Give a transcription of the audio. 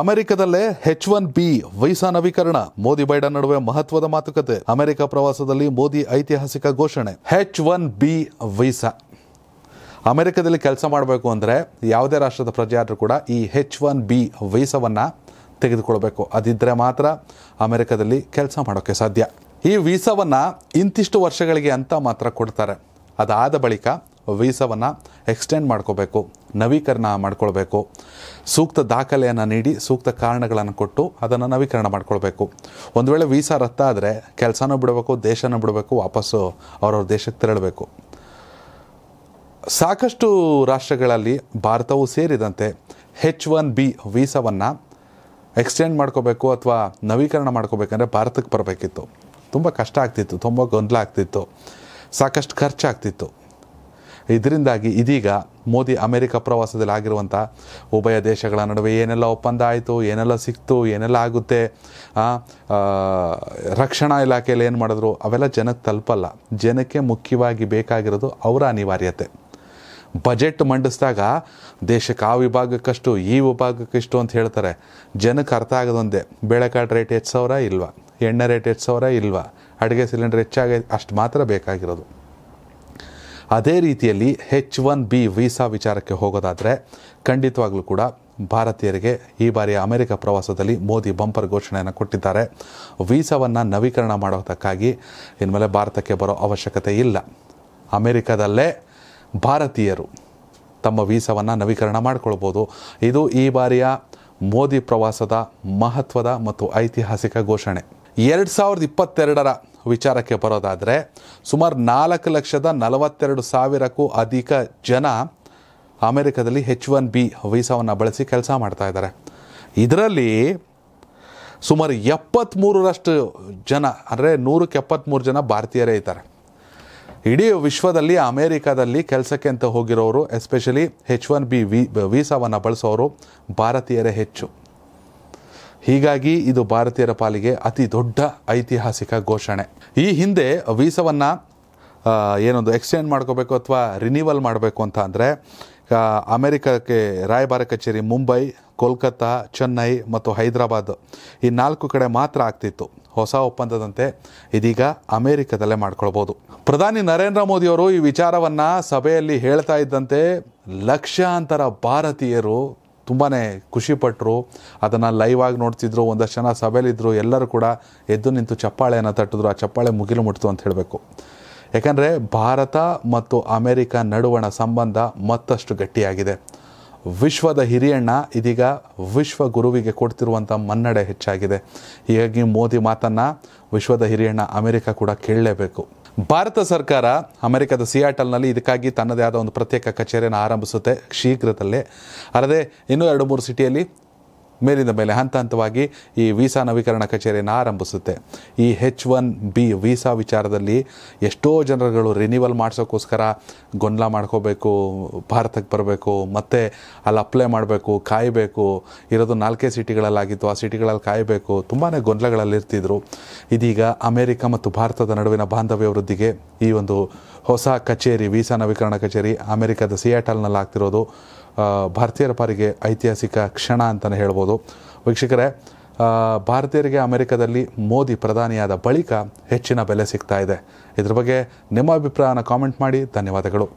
ಅಮೆರಿಕದಲ್ಲೇ H one B visa ನವೀಕರಣ Modi Biden ನಡುವೆ ಮಹತ್ವದ ಮಾತುಕತೆ ಅಮೆರಿಕ ಪ್ರವಾಸದಲ್ಲಿ ಮೋದಿ ಐತಿಹಾಸಿಕ ಘೋಷಣೆ ಹೆಚ್ ಒನ್ ಬಿ ವೀಸಾ ಅಮೆರಿಕದಲ್ಲಿ ಕೆಲಸ ಮಾಡಬೇಕು ಅಂದರೆ ಯಾವುದೇ ರಾಷ್ಟ್ರದ ಪ್ರಜೆಯಾದರೂ ಕೂಡ ಈ ಹೆಚ್ ಒನ್ ಬಿ ವೀಸಾವನ್ನು ತೆಗೆದುಕೊಳ್ಬೇಕು ಅದಿದ್ದರೆ ಮಾತ್ರ ಅಮೆರಿಕದಲ್ಲಿ ಕೆಲಸ ಮಾಡೋಕ್ಕೆ ಸಾಧ್ಯ ಈ ವೀಸಾವನ್ನು ಇಂತಿಷ್ಟು ವರ್ಷಗಳಿಗೆ ಅಂತ ಮಾತ್ರ ಕೊಡ್ತಾರೆ ಅದಾದ ಬಳಿಕ ವೀಸಾವನ್ನು ಎಕ್ಸ್ಟೆಂಡ್ ಮಾಡ್ಕೋಬೇಕು ನವೀಕರಣ ಮಾಡ್ಕೊಳ್ಬೇಕು ಸೂಕ್ತ ದಾಖಲೆಯನ್ನು ನೀಡಿ ಸೂಕ್ತ ಕಾರಣಗಳನ್ನು ಕೊಟ್ಟು ಅದನ್ನು ನವೀಕರಣ ಮಾಡ್ಕೊಳ್ಬೇಕು ಒಂದು ವೇಳೆ ವೀಸಾ ರತ್ತಾದರೆ ಕೆಲಸನೂ ಬಿಡಬೇಕು ದೇಶನೂ ಬಿಡಬೇಕು ವಾಪಸ್ಸು ಅವ್ರವ್ರ ದೇಶಕ್ಕೆ ತೆರಳಬೇಕು ಸಾಕಷ್ಟು ರಾಷ್ಟ್ರಗಳಲ್ಲಿ ಭಾರತವು ಸೇರಿದಂತೆ ಹೆಚ್ ಒನ್ ಬಿ ವೀಸಾವನ್ನು ಎಕ್ಸ್ಟೆಂಡ್ ಮಾಡ್ಕೋಬೇಕು ಅಥವಾ ನವೀಕರಣ ಮಾಡ್ಕೋಬೇಕಂದ್ರೆ ಭಾರತಕ್ಕೆ ಬರಬೇಕಿತ್ತು ತುಂಬ ಕಷ್ಟ ಆಗ್ತಿತ್ತು ತುಂಬ ಗೊಂದಲ ಆಗ್ತಿತ್ತು ಸಾಕಷ್ಟು ಖರ್ಚಾಗ್ತಿತ್ತು ಇದರಿಂದಾಗಿ ಇದೀಗ ಮೋದಿ ಅಮೆರಿಕ ಪ್ರವಾಸದಲ್ಲಿ ಆಗಿರುವಂಥ ಉಭಯ ದೇಶಗಳ ನಡುವೆ ಏನೆಲ್ಲ ಒಪ್ಪಂದ ಆಯಿತು ಏನೆಲ್ಲ ಸಿಕ್ತು ಏನೆಲ್ಲ ಆಗುತ್ತೆ ರಕ್ಷಣಾ ಇಲಾಖೆಯಲ್ಲಿ ಏನು ಮಾಡಿದ್ರು ಅವೆಲ್ಲ ಜನಕ್ಕೆ ತಲುಪಲ್ಲ ಜನಕ್ಕೆ ಮುಖ್ಯವಾಗಿ ಬೇಕಾಗಿರೋದು ಅವರ ಅನಿವಾರ್ಯತೆ ಬಜೆಟ್ ಮಂಡಿಸಿದಾಗ ದೇಶಕ್ಕೆ ಆ ವಿಭಾಗಕ್ಕಷ್ಟು ಈ ವಿಭಾಗಕ್ಕಿಷ್ಟು ಅಂತ ಹೇಳ್ತಾರೆ ಜನಕ್ಕೆ ಅರ್ಥ ಆಗೋದೊಂದೇ ಬೇಳೆಕಾಳು ರೇಟ್ ಹೆಚ್ಚು ಸಾವಿರ ಇಲ್ವಾ ಎಣ್ಣೆ ರೇಟ್ ಹೆಚ್ಚು ಸಾವಿರ ಇಲ್ವಾ ಅಡುಗೆ ಸಿಲಿಂಡರ್ ಹೆಚ್ಚಾಗಿ ಅಷ್ಟು ಮಾತ್ರ ಬೇಕಾಗಿರೋದು ಅದೇ ರೀತಿಯಲ್ಲಿ ಹೆಚ್ ಒನ್ ಬಿ ವೀಸಾ ವಿಚಾರಕ್ಕೆ ಹೋಗೋದಾದರೆ ಖಂಡಿತವಾಗಲೂ ಕೂಡ ಭಾರತೀಯರಿಗೆ ಈ ಬಾರಿಯ ಅಮೆರಿಕ ಪ್ರವಾಸದಲ್ಲಿ ಮೋದಿ ಬಂಪರ್ ಘೋಷಣೆಯನ್ನು ಕೊಟ್ಟಿದ್ದಾರೆ ವೀಸಾವನ್ನು ನವೀಕರಣ ಮಾಡೋದಕ್ಕಾಗಿ ಇನ್ಮೇಲೆ ಭಾರತಕ್ಕೆ ಬರೋ ಅವಶ್ಯಕತೆ ಇಲ್ಲ ಅಮೆರಿಕದಲ್ಲೇ ಭಾರತೀಯರು ತಮ್ಮ ವೀಸಾವನ್ನು ನವೀಕರಣ ಮಾಡಿಕೊಳ್ಬೋದು ಇದು ಈ ಬಾರಿಯ ಮೋದಿ ಪ್ರವಾಸದ ಮಹತ್ವದ ಮತ್ತು ಐತಿಹಾಸಿಕ ಘೋಷಣೆ ಎರಡು ಸಾವಿರದ ಇಪ್ಪತ್ತೆರಡರ ವಿಚಾರಕ್ಕೆ ಬರೋದಾದರೆ ಸುಮಾರು ನಾಲ್ಕು ಲಕ್ಷದ ನಲವತ್ತೆರಡು ಸಾವಿರಕ್ಕೂ ಅಧಿಕ ಜನ ಅಮೆರಿಕದಲ್ಲಿ ಹೆಚ್ ಒನ್ ಬಿ ವೀಸಾವನ್ನು ಬಳಸಿ ಕೆಲಸ ಮಾಡ್ತಾ ಇದ್ದಾರೆ ಇದರಲ್ಲಿ ಸುಮಾರು ಎಪ್ಪತ್ತ್ಮೂರರಷ್ಟು ಜನ ಅಂದರೆ ನೂರಕ್ಕೆ ಎಪ್ಪತ್ತ್ಮೂರು ಜನ ಭಾರತೀಯರೇ ಇದ್ದಾರೆ ಇಡೀ ವಿಶ್ವದಲ್ಲಿ ಅಮೇರಿಕಾದಲ್ಲಿ ಕೆಲಸಕ್ಕೆ ಅಂತ ಹೋಗಿರೋರು ಎಸ್ಪೆಷಲಿ ಹೆಚ್ ಒನ್ ಬಿ ವಿ ವೀಸಾವನ್ನು ಬಳಸೋರು ಭಾರತೀಯರೇ ಹೆಚ್ಚು ಹೀಗಾಗಿ ಇದು ಭಾರತೀಯರ ಪಾಲಿಗೆ ಅತಿ ದೊಡ್ಡ ಐತಿಹಾಸಿಕ ಘೋಷಣೆ ಈ ಹಿಂದೆ ವೀಸಾವನ್ನು ಏನೊಂದು ಎಕ್ಸ್ಚೇಂಜ್ ಮಾಡ್ಕೋಬೇಕು ಅಥವಾ ರಿನಿವಲ್ ಮಾಡಬೇಕು ಅಂತ ಅಂದರೆ ಅಮೆರಿಕಕ್ಕೆ ರಾಯಭಾರ ಕಚೇರಿ ಮುಂಬೈ ಕೋಲ್ಕತ್ತಾ ಚೆನ್ನೈ ಮತ್ತು ಹೈದರಾಬಾದ್ ಈ ನಾಲ್ಕು ಕಡೆ ಮಾತ್ರ ಆಗ್ತಿತ್ತು ಹೊಸ ಒಪ್ಪಂದದಂತೆ ಇದೀಗ ಅಮೆರಿಕದಲ್ಲೇ ಮಾಡ್ಕೊಳ್ಬೋದು ಪ್ರಧಾನಿ ನರೇಂದ್ರ ಮೋದಿಯವರು ಈ ವಿಚಾರವನ್ನು ಸಭೆಯಲ್ಲಿ ಹೇಳ್ತಾ ಇದ್ದಂತೆ ಲಕ್ಷಾಂತರ ಭಾರತೀಯರು ತುಂಬಾ ಖುಷಿಪಟ್ಟರು ಅದನ್ನು ಲೈವ್ ಆಗಿ ನೋಡ್ತಿದ್ರು ಒಂದಷ್ಟು ಜನ ಸಭೆಯಲ್ಲಿದ್ದರು ಎಲ್ಲರೂ ಕೂಡ ಎದ್ದು ನಿಂತು ಚಪ್ಪಾಳೆಯನ್ನು ತಟ್ಟಿದ್ರು ಆ ಚಪ್ಪಾಳೆ ಮುಗಿಲು ಮುಟ್ತು ಅಂತ ಹೇಳಬೇಕು ಯಾಕಂದರೆ ಭಾರತ ಮತ್ತು ಅಮೇರಿಕ ನಡುವಣ ಸಂಬಂಧ ಮತ್ತಷ್ಟು ಗಟ್ಟಿಯಾಗಿದೆ ವಿಶ್ವದ ಹಿರಿಯಣ್ಣ ಇದೀಗ ವಿಶ್ವ ಗುರುವಿಗೆ ಕೊಡ್ತಿರುವಂಥ ಮನ್ನಡೆ ಹೆಚ್ಚಾಗಿದೆ ಹೀಗಾಗಿ ಮೋದಿ ಮಾತನ್ನು ವಿಶ್ವದ ಹಿರಿಯಣ್ಣ ಅಮೇರಿಕ ಕೂಡ ಕೇಳಲೇಬೇಕು ಭಾರತ ಸರ್ಕಾರ ಅಮೆರಿಕದ ಸಿಯಾಟಲ್ನಲ್ಲಿ ಇದಕ್ಕಾಗಿ ತನ್ನದೇ ಆದ ಒಂದು ಪ್ರತ್ಯೇಕ ಕಚೇರಿಯನ್ನು ಆರಂಭಿಸುತ್ತೆ ಶೀಘ್ರದಲ್ಲೇ ಅಲ್ಲದೆ ಇನ್ನೂ ಎರಡು ಮೂರು ಸಿಟಿಯಲ್ಲಿ ಮೇಲಿಂದ ಮೇಲೆ ಹಂತ ಹಂತವಾಗಿ ಈ ವೀಸಾ ನವೀಕರಣ ಕಚೇರಿಯನ್ನು ಆರಂಭಿಸುತ್ತೆ ಈ ಹೆಚ್ ಒನ್ ಬಿ ವೀಸಾ ವಿಚಾರದಲ್ಲಿ ಎಷ್ಟೋ ಜನರುಗಳು ರಿನಿವಲ್ ಮಾಡಿಸೋಕ್ಕೋಸ್ಕರ ಗೊಂದಲ ಮಾಡ್ಕೋಬೇಕು ಭಾರತಕ್ಕೆ ಬರಬೇಕು ಮತ್ತೆ ಅಲ್ಲಿ ಅಪ್ಲೈ ಮಾಡಬೇಕು ಕಾಯಬೇಕು ಇರೋದು ನಾಲ್ಕೇ ಸಿಟಿಗಳಲ್ಲಾಗಿತ್ತು ಆ ಸಿಟಿಗಳಲ್ಲಿ ಕಾಯಬೇಕು ತುಂಬಾ ಗೊಂದಲಗಳಲ್ಲಿರ್ತಿದ್ರು ಇದೀಗ ಅಮೆರಿಕ ಮತ್ತು ಭಾರತದ ನಡುವಿನ ಬಾಂಧವ್ಯ ವೃದ್ಧಿಗೆ ಈ ಒಂದು ಹೊಸ ಕಚೇರಿ ವೀಸಾ ನವೀಕರಣ ಕಚೇರಿ ಅಮೆರಿಕದ ಸಿಯಾಟಲ್ನಲ್ಲಿ ಆಗ್ತಿರೋದು ಭಾರತೀಯರ ಪಾರಿಗೆ ಐತಿಹಾಸಿಕ ಕ್ಷಣ ಅಂತಲೇ ಹೇಳ್ಬೋದು ವೀಕ್ಷಕರೇ ಭಾರತೀಯರಿಗೆ ಅಮೆರಿಕದಲ್ಲಿ ಮೋದಿ ಪ್ರಧಾನಿಯಾದ ಬಳಿಕ ಹೆಚ್ಚಿನ ಬೆಲೆ ಸಿಗ್ತಾ ಇದೆ ಇದ್ರ ಬಗ್ಗೆ ನಿಮ್ಮ ಅಭಿಪ್ರಾಯನ ಕಾಮೆಂಟ್ ಮಾಡಿ ಧನ್ಯವಾದಗಳು